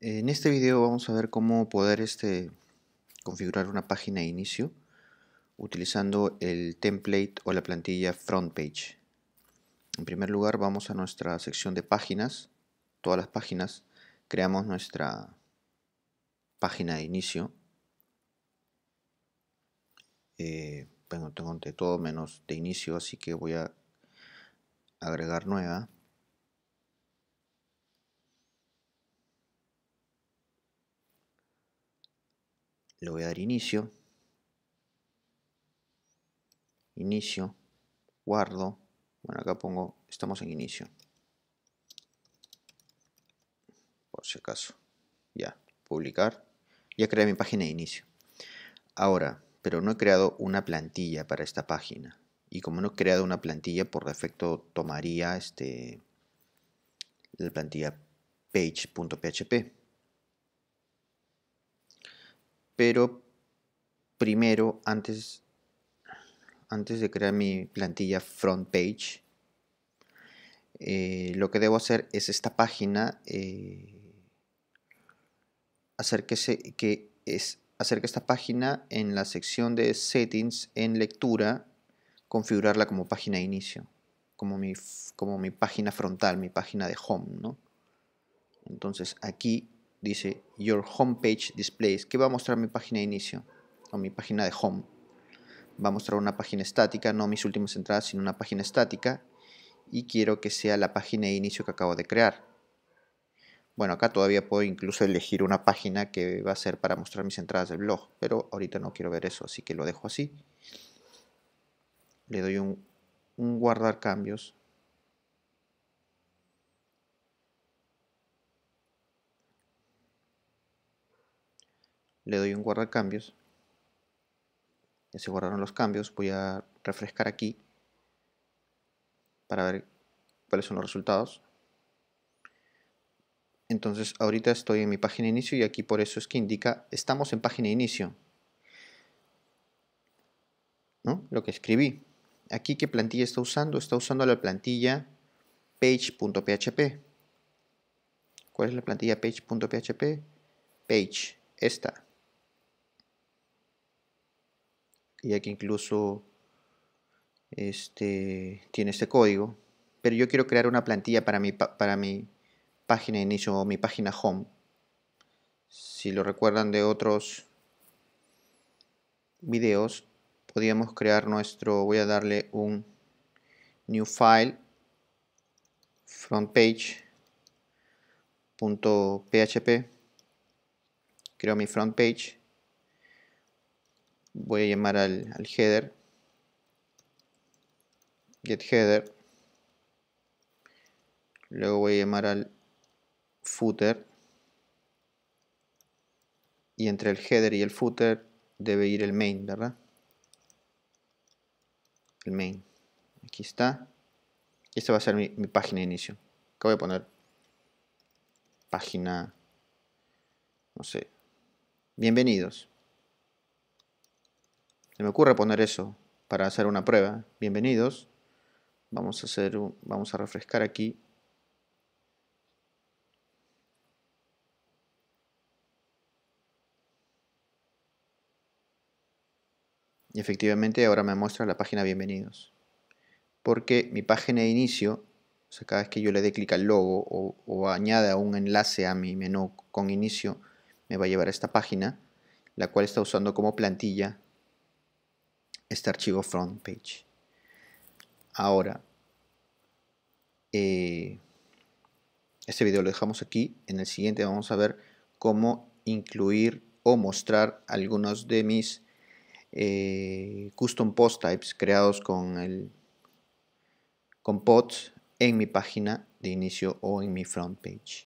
En este video vamos a ver cómo poder este, configurar una página de inicio utilizando el template o la plantilla front page. En primer lugar vamos a nuestra sección de páginas, todas las páginas, creamos nuestra página de inicio. Eh, bueno, tengo de todo menos de inicio, así que voy a agregar nueva. le voy a dar inicio, inicio, guardo, bueno acá pongo, estamos en inicio, por si acaso, ya, publicar, ya creé mi página de inicio. Ahora, pero no he creado una plantilla para esta página. Y como no he creado una plantilla, por defecto tomaría este, la plantilla page.php pero primero, antes, antes de crear mi plantilla front page, eh, lo que debo hacer es esta página, eh, hacer, que se, que es, hacer que esta página en la sección de settings en lectura, configurarla como página de inicio, como mi, como mi página frontal, mi página de home, ¿no? Entonces aquí dice Your Homepage Displays, que va a mostrar mi página de inicio o mi página de home. Va a mostrar una página estática, no mis últimas entradas, sino una página estática. Y quiero que sea la página de inicio que acabo de crear. Bueno, acá todavía puedo incluso elegir una página que va a ser para mostrar mis entradas del blog, pero ahorita no quiero ver eso, así que lo dejo así. Le doy un, un guardar cambios le doy un guardar cambios Ya se guardaron los cambios. Voy a refrescar aquí para ver cuáles son los resultados. Entonces ahorita estoy en mi página de inicio y aquí por eso es que indica estamos en página de inicio. ¿No? Lo que escribí. Aquí qué plantilla está usando. Está usando la plantilla page.php. ¿Cuál es la plantilla page.php? Page. Esta. y aquí incluso este, tiene este código. Pero yo quiero crear una plantilla para mi, para mi página de inicio o mi página home. Si lo recuerdan de otros videos, podíamos crear nuestro, voy a darle un new file front creo mi front page voy a llamar al, header get header luego voy a llamar al footer y entre el header y el footer debe ir el main, ¿verdad? El main. Aquí está. Esta va a ser mi, página de inicio. que voy a poner página, no sé, bienvenidos. Se me ocurre poner eso para hacer una prueba. Bienvenidos. Vamos a hacer un, vamos a refrescar aquí. Y efectivamente ahora me muestra la página bienvenidos. Porque mi página de inicio, o sea, cada vez que yo le dé clic al logo o, o añada un enlace a mi menú con inicio, me va a llevar a esta página, la cual está usando como plantilla este archivo front page. Ahora, eh, este video lo dejamos aquí. En el siguiente vamos a ver cómo incluir o mostrar algunos de mis eh, custom post types creados con, el, con pods en mi página de inicio o en mi front page.